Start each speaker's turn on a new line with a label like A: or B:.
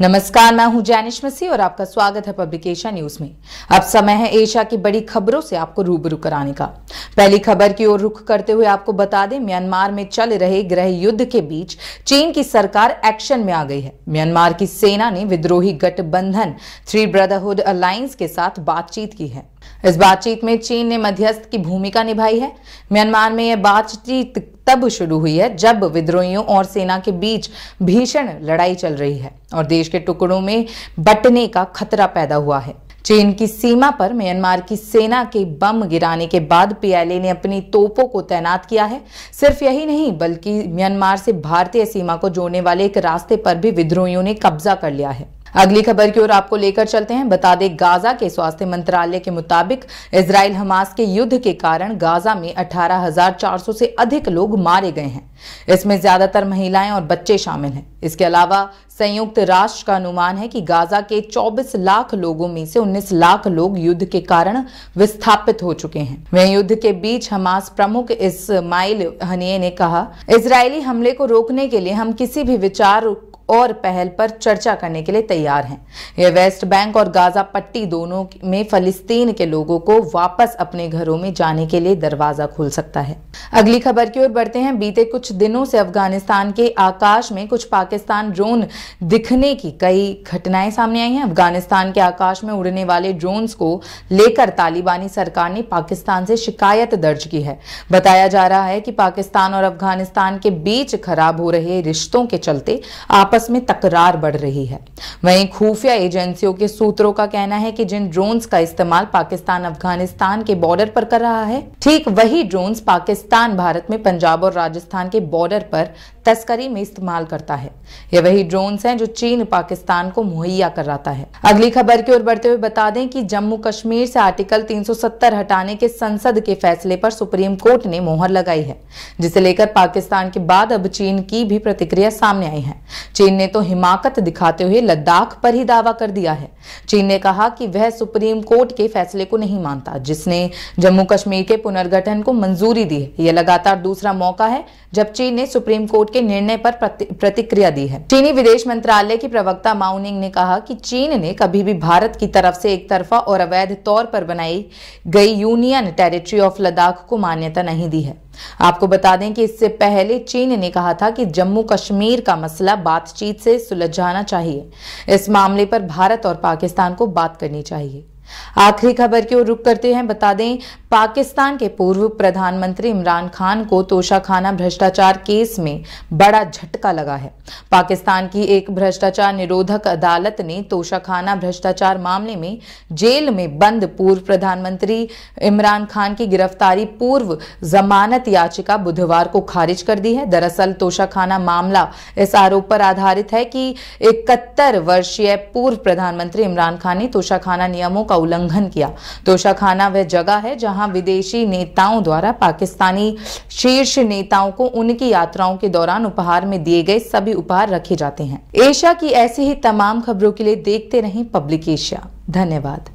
A: नमस्कार मैं हूं जैनिश मसी और आपका स्वागत है पब्लिकेशन न्यूज में अब समय है एशिया की बड़ी खबरों से आपको रूबरू कराने का पहली खबर की ओर रुख करते हुए आपको बता दें म्यांमार में चल रहे गृह युद्ध के बीच चीन की सरकार एक्शन में आ गई है म्यांमार की सेना ने विद्रोही गठबंधन थ्री ब्रदरहुड अलायंस के साथ बातचीत की है इस बातचीत में चीन ने मध्यस्थ की भूमिका निभाई है म्यांमार में यह बातचीत तब शुरू हुई है जब विद्रोहियों और सेना के बीच भीषण लड़ाई चल रही है और देश के टुकड़ों में बटने का खतरा पैदा हुआ है चीन की सीमा पर म्यांमार की सेना के बम गिराने के बाद पीएलए ने अपनी तोपों को तैनात किया है सिर्फ यही नहीं बल्कि म्यांमार से भारतीय सीमा को जोड़ने वाले एक रास्ते पर भी विद्रोहियों ने कब्जा कर लिया है अगली खबर की ओर आपको लेकर चलते हैं बता दें गाजा के स्वास्थ्य मंत्रालय के मुताबिक इसराइल हमास के युद्ध के कारण गाजा में 18,400 से अधिक लोग मारे गए हैं इसमें ज्यादातर महिलाएं और बच्चे शामिल हैं इसके अलावा संयुक्त राष्ट्र का अनुमान है कि गाजा के 24 लाख लोगों में से 19 लाख लोग युद्ध के कारण विस्थापित हो चुके हैं वहीं युद्ध के बीच हमास प्रमुख इसमाइल हनिये ने कहा इसराइली हमले को रोकने के लिए हम किसी भी विचार और पहल पर चर्चा करने के लिए तैयार हैं यह वेस्ट बैंक और गाजा पट्टी दोनों में फलिस्तीन के लोगों को वापस अपने घरों में जाने के लिए दरवाजा खोल सकता है अगली खबर की ओर बढ़ते हैं बीते कुछ दिनों से अफगानिस्तान के आकाश में कुछ पाकिस्तान ड्रोन दिखने की कई घटनाएं सामने आई हैं अफगानिस्तान के आकाश में उड़ने वाले ड्रोन को लेकर तालिबानी सरकार ने पाकिस्तान से शिकायत दर्ज की है बताया जा रहा है कि पाकिस्तान और अफगानिस्तान के बीच खराब हो रहे रिश्तों के चलते आप आपस में तकरार बढ़ रही है वहीं खुफिया एजेंसियों के सूत्रों का कहना है कि जिन ड्रोन्स का इस्तेमाल पाकिस्तान अफगानिस्तान के बॉर्डर पर कर रहा है ठीक वही ड्रोन्स पाकिस्तान भारत में पंजाब और राजस्थान के बॉर्डर पर तस्करी में इस्तेमाल करता है ये वही ड्रोन हैं जो चीन पाकिस्तान को मुहैया कराता है अगली खबर की ओर बढ़ते हुए बता दें कि जम्मू कश्मीर से आर्टिकल 370 हटाने के संसद के फैसले पर सुप्रीम कोर्ट ने मोहर लगाई है जिसे लेकर पाकिस्तान के बाद अब चीन की भी प्रतिक्रिया सामने आई है चीन ने तो हिमाकत दिखाते हुए लद्दाख पर ही दावा कर दिया है चीन ने कहा कि वह सुप्रीम कोर्ट के फैसले को नहीं मानता जिसने जम्मू कश्मीर के पुनर्गठन को मंजूरी दी है यह लगातार दूसरा मौका है जब चीन ने सुप्रीम कोर्ट के निर्णय पर प्रतिक्रिया दी है चीनी विदेश मंत्रालय की प्रवक्ता माउनिंग ने कहा कि चीन ने कभी भी भारत की तरफ से एक तरफा और अवैध तौर पर बनाई गई यूनियन टेरिटरी ऑफ लद्दाख को मान्यता नहीं दी है आपको बता दें कि इससे पहले चीन ने कहा था कि जम्मू कश्मीर का मसला बातचीत से सुलझाना चाहिए इस मामले पर भारत और पाकिस्तान को बात करनी चाहिए आखिरी खबर की ओर रुक करते हैं बता दें पाकिस्तान के पूर्व प्रधानमंत्री इमरान खान को तोशाखाना भ्रष्टाचार केस में बड़ा झटका लगा है पाकिस्तान की एक भ्रष्टाचार निरोधक अदालत ने तोशाखाना भ्रष्टाचार मामले में जेल में बंद पूर्व प्रधानमंत्री इमरान खान की गिरफ्तारी पूर्व जमानत याचिका बुधवार को खारिज कर दी है दरअसल तोशाखाना मामला इस आरोप पर आधारित है कि इकहत्तर वर्षीय पूर्व प्रधानमंत्री इमरान खान ने तोशाखाना नियमों का का उल्लंघन किया तोशाखाना वह जगह है जहां विदेशी नेताओं द्वारा पाकिस्तानी शीर्ष नेताओं को उनकी यात्राओं के दौरान उपहार में दिए गए सभी उपहार रखे जाते हैं एशिया की ऐसी ही तमाम खबरों के लिए देखते रहें पब्लिक एशिया धन्यवाद